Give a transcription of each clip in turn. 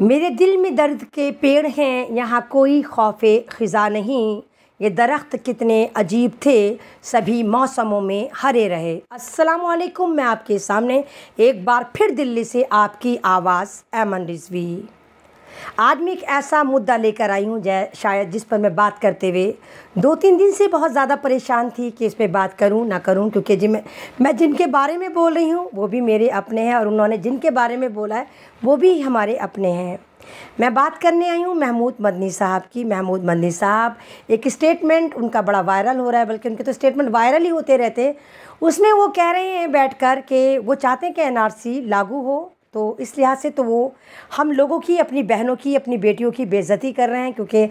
मेरे दिल में दर्द के पेड़ हैं यहाँ कोई खौफ ख़िज़ा नहीं ये दरख्त कितने अजीब थे सभी मौसमों में हरे रहे अस्सलाम वालेकुम मैं आपके सामने एक बार फिर दिल्ली से आपकी आवाज़ एमन रिजवी आज मैं एक ऐसा मुद्दा लेकर आई हूँ जय शायद जिस पर मैं बात करते हुए दो तीन दिन से बहुत ज़्यादा परेशान थी कि इस पर बात करूँ ना करूँ क्योंकि जी मैं जिनके बारे में बोल रही हूँ वो भी मेरे अपने हैं और उन्होंने जिनके बारे में बोला है वो भी हमारे अपने हैं मैं बात करने आई हूँ महमूद मदनी साहब की महमूद मदनी साहब एक स्टेटमेंट उनका बड़ा वायरल हो रहा है बल्कि उनके तो स्टेटमेंट वायरल ही होते रहते हैं उसमें वो कह रहे हैं बैठकर कि वो चाहते हैं कि एनआरसी लागू हो तो इस लिहाज से तो वो हम लोगों की अपनी बहनों की अपनी बेटियों की बेज़ती कर रहे हैं क्योंकि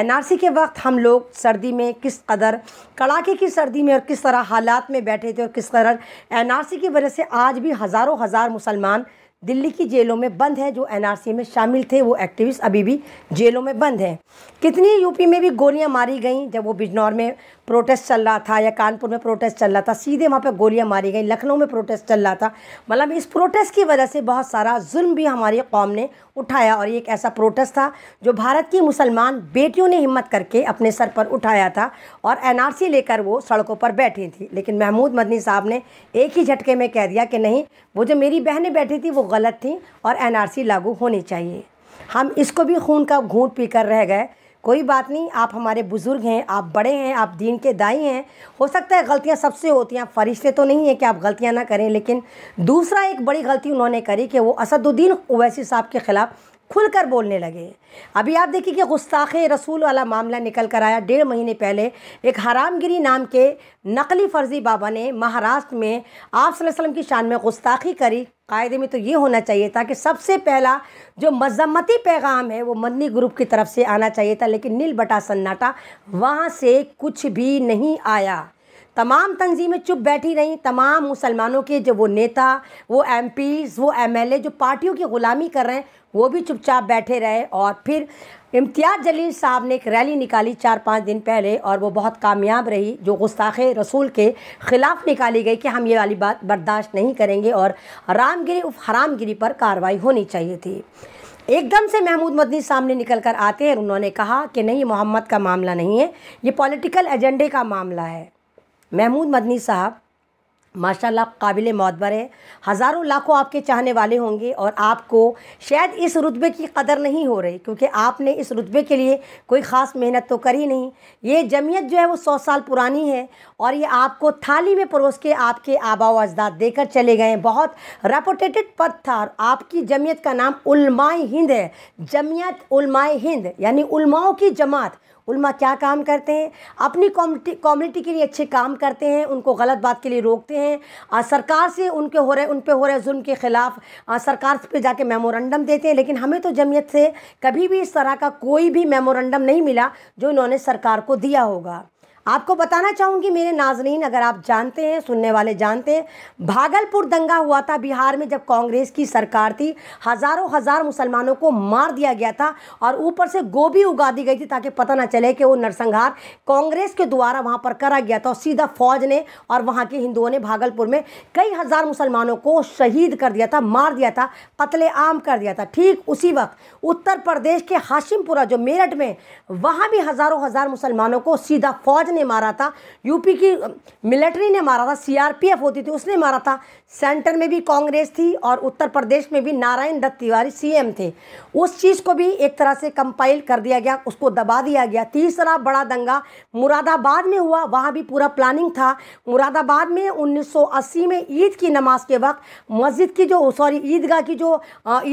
एनआरसी के वक्त हम लोग सर्दी में किस कदर कड़ाके की सर्दी में और किस तरह हालात में बैठे थे और किस तरह एनआरसी की वजह से आज भी हज़ारों हज़ार मुसलमान दिल्ली की जेलों में बंद हैं जो एनआरसी में शामिल थे वो एक्टिविस्ट अभी भी जेलों में बंद हैं कितनी यूपी में भी गोलियाँ मारी गईं जब वो बिजनौर में प्रोटेस्ट चल रहा था या कानपुर में प्रोटेस्ट चल रहा था सीधे वहाँ पर गोलियाँ मारी गई लखनऊ में प्रोटेस्ट चल रहा था मतलब इस प्रोटेस्ट की वजह से बहुत सारा जुल्म भी हमारी कौम ने उठाया और ये एक ऐसा प्रोटेस्ट था जो भारत की मुसलमान बेटियों ने हिम्मत करके अपने सर पर उठाया था और एन लेकर वो सड़कों पर बैठी थी लेकिन महमूद मदनी साहब ने एक ही झटके में कह दिया कि नहीं वो जो मेरी बहनें बैठी थी वो गलत थी और एन लागू होनी चाहिए हम इसको भी खून का पी कर रह गए कोई बात नहीं आप हमारे बुज़ुर्ग हैं आप बड़े हैं आप दीन के दाई हैं हो सकता है गलतियां सबसे होती हैं आप फरिश्ते तो नहीं हैं कि आप गलतियां ना करें लेकिन दूसरा एक बड़ी गलती उन्होंने करी कि वो असदुद्दीन ओवैसी साहब के ख़िलाफ़ खुलकर बोलने लगे अभी आप देखिए कि गुस्ताखे रसूल वाला मामला निकल कर आया डेढ़ महीने पहले एक हरामगिरी नाम के नकली फर्जी बाबा ने महाराष्ट्र में आप वसल्लम की शान में गुस्ताखी करी कायदे में तो ये होना चाहिए था कि सबसे पहला जो मजम्मती पैगाम है वो मदनी ग्रुप की तरफ से आना चाहिए था लेकिन नील बटा सन्नाटा वहाँ से कुछ भी नहीं आया तमाम तंजीमें चुप बैठी रहीं तमाम मुसलमानों के जो वो नेता वो एम वो एम जो पार्टियों की ग़ुलामी कर रहे हैं वो भी चुपचाप बैठे रहे और फिर इम्तियाज़ जलील साहब ने एक रैली निकाली चार पाँच दिन पहले और वो बहुत कामयाब रही जो गुस्ताख रसूल के ख़िलाफ़ निकाली गई कि हम ये वाली बात बर्दाश्त नहीं करेंगे और रामगिरी उफ हरामगिरी पर कार्रवाई होनी चाहिए थी एकदम से महमूद मदनी सामने निकल कर आते हैं उन्होंने कहा कि नहीं मोहम्मद का मामला नहीं है ये पॉलिटिकल एजेंडे का मामला है महमूद मदनी साहब माशाल्लाह काबिल मतबर है हज़ारों लाखों आपके चाहने वाले होंगे और आपको शायद इस रुतबे की कदर नहीं हो रही क्योंकि आपने इस रुतबे के लिए कोई ख़ास मेहनत तो करी नहीं ये जमीयत जो है वो सौ साल पुरानी है और ये आपको थाली में परोस के आपके आबा अजदाद देकर चले गए बहुत रेपोटेटेड पद था आपकी जमीयत का नाम उलमाए हिंद है जमीयत उलमाए हिंद यानी उलमाओं की जमात उल्मा क्या काम करते हैं अपनी कम्युनिटी के लिए अच्छे काम करते हैं उनको गलत बात के लिए रोकते हैं आ, सरकार से उनके हो रहे उन पर हो रहे जुर्म के ख़िलाफ़ सरकार पे जाके मेमोरेंडम देते हैं लेकिन हमें तो जमीयत से कभी भी इस तरह का कोई भी मेमोरेंडम नहीं मिला जो इन्होंने सरकार को दिया होगा आपको बताना चाहूँगी मेरे नाजरीन अगर आप जानते हैं सुनने वाले जानते हैं भागलपुर दंगा हुआ था बिहार में जब कांग्रेस की सरकार थी हज़ारों हज़ार मुसलमानों को मार दिया गया था और ऊपर से गोभी उगा दी गई थी ताकि पता ना चले कि वो नरसंहार कांग्रेस के द्वारा वहाँ पर करा गया था और सीधा फौज ने और वहाँ के हिंदुओं ने भागलपुर में कई हज़ार मुसलमानों को शहीद कर दिया था मार दिया था पतले आम कर दिया था ठीक उसी वक्त उत्तर प्रदेश के हाशिमपुरा जो मेरठ में वहाँ भी हज़ारों हज़ार मुसलमानों को सीधा फौज ने मारा था यूपी की मिलिट्री ने मारा था सीआरपीएफ होती थी उसने मारा था सेंटर में भी कांग्रेस थी और उत्तर प्रदेश में भी नारायण दत्त तिवारी सीएम थे उस चीज़ को भी एक तरह से कंपाइल कर दिया गया उसको दबा दिया गया तीसरा बड़ा दंगा मुरादाबाद में हुआ वहाँ भी पूरा प्लानिंग था मुरादाबाद में उन्नीस में ईद की नमाज के वक्त मस्जिद की जो सॉरी ईदगाह की जो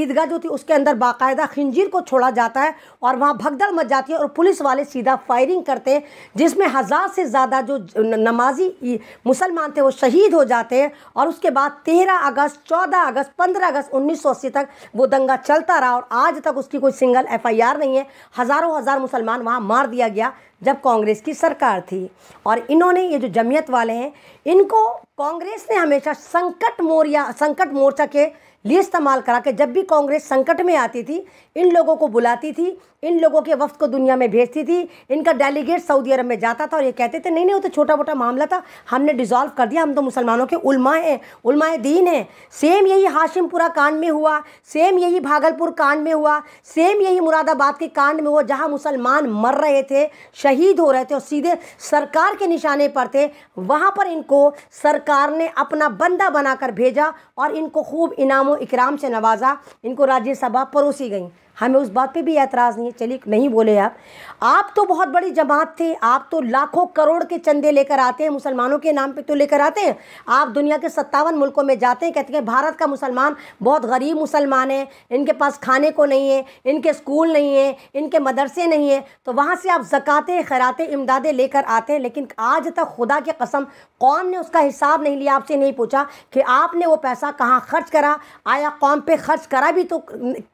ईदगाह जो थी उसके अंदर बाकायदा खंजीर को छोड़ा जाता है और वहाँ भगदड़ मच जाती है और पुलिस वाले सीधा फायरिंग करते हैं जिसमें हज़ार हज़ार से ज़्यादा जो नमाजी मुसलमान थे वो शहीद हो जाते हैं और उसके बाद तेरह अगस्त चौदह अगस्त पंद्रह अगस्त उन्नीस तक वो दंगा चलता रहा और आज तक उसकी कोई सिंगल एफआईआर नहीं है हज़ारों हज़ार मुसलमान वहाँ मार दिया गया जब कांग्रेस की सरकार थी और इन्होंने ये जो जमीयत वाले हैं इनको कांग्रेस ने हमेशा संकट मोरिया संकट मोर्चा के लिए इस्तेमाल करा के जब भी कांग्रेस संकट में आती थी इन लोगों को बुलाती थी इन लोगों के वफ्त को दुनिया में भेजती थी इनका डेलीगेट सऊदी अरब में जाता था और ये कहते थे नहीं नहीं वो तो छोटा मोटा मामला था हमने डिसॉल्व कर दिया हम तो मुसलमानों के उलमा हैं उलमा दीन हैं सेम यही हाशिमपुरा कांड में हुआ सेम यही भागलपुर कांड में हुआ सेम यही मुरादाबाद के कांड में हुआ जहाँ मुसलमान मर रहे थे शहीद हो रहे थे और सीधे सरकार के निशाने पर थे वहाँ पर इनको सरकार ने अपना बंदा बनाकर भेजा और इनको खूब इनामों इकराम से नवाजा इनको राज्यसभा परोसी गई हमें उस बात पे भी एतराज़ नहीं है चलिए नहीं बोले आप आप तो बहुत बड़ी जमात थे आप तो लाखों करोड़ के चंदे लेकर आते हैं मुसलमानों के नाम पे तो लेकर आते हैं आप दुनिया के सत्तावन मुल्कों में जाते हैं कहते हैं भारत का मुसलमान बहुत गरीब मुसलमान है इनके पास खाने को नहीं है इनके स्कूल नहीं है इनके मदरसे नहीं हैं तो वहाँ से आप ज़क़ातें खैरातें इमदादें लेकर आते हैं लेकिन आज तक खुदा की कसम कौम ने उसका हिसाब नहीं लिया आपसे नहीं पूछा कि आपने वो पैसा कहाँ खर्च करा आया कौम पर खर्च करा भी तो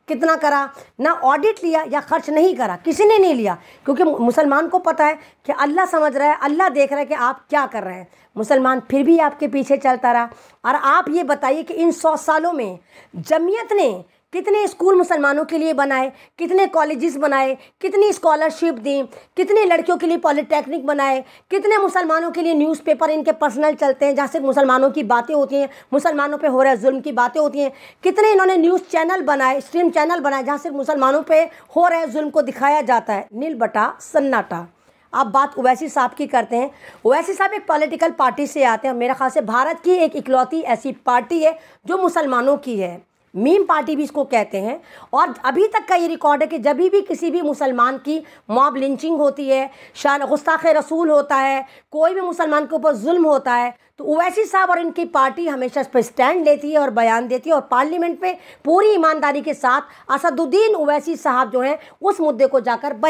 कितना करा ना ऑडिट लिया या खर्च नहीं करा किसी ने नहीं लिया क्योंकि मुसलमान को पता है कि अल्लाह समझ रहा है अल्लाह देख रहा है कि आप क्या कर रहे हैं मुसलमान फिर भी आपके पीछे चलता रहा और आप ये बताइए कि इन सौ सालों में जमीयत ने कितने स्कूल मुसलमानों के लिए बनाए कितने कॉलेजेस बनाए कितनी स्कॉलरशिप दी कितने लड़कियों के लिए पॉलिटेक्निक बनाए कितने मुसलमानों के लिए न्यूज़पेपर इनके पर्सनल चलते हैं जहाँ सिर्फ मुसलमानों की बातें होती हैं मुसलमानों पे हो रहे जुल्म की बातें होती हैं कितने इन्होंने न्यूज़ चैनल बनाए स्ट्रीम चैनल बनाए जहाँ सिर्फ मुसलमानों पर हो रहे जुल्म को दिखाया जाता है नील बटा सन्नाटा आप बात ओवैसी साहब की करते हैं ओवैसी साहब एक पॉलिटिकल पार्टी से आते हैं मेरा ख्याल से भारत की एक इकलौती ऐसी पार्टी है जो मुसलमानों की है मीम पार्टी भी इसको कहते हैं और अभी तक का ये रिकॉर्ड है कि जब भी किसी भी मुसलमान की मॉब लिंचिंग होती है शान गुस्ताख रसूल होता है कोई भी मुसलमान के ऊपर जुल्म होता है तो ओवैसी साहब और इनकी पार्टी हमेशा इस पर स्टैंड लेती है और बयान देती है और पार्लियामेंट में पूरी ईमानदारी के साथ असदुद्दीन ओवैसी साहब जो हैं उस मुद्दे को जाकर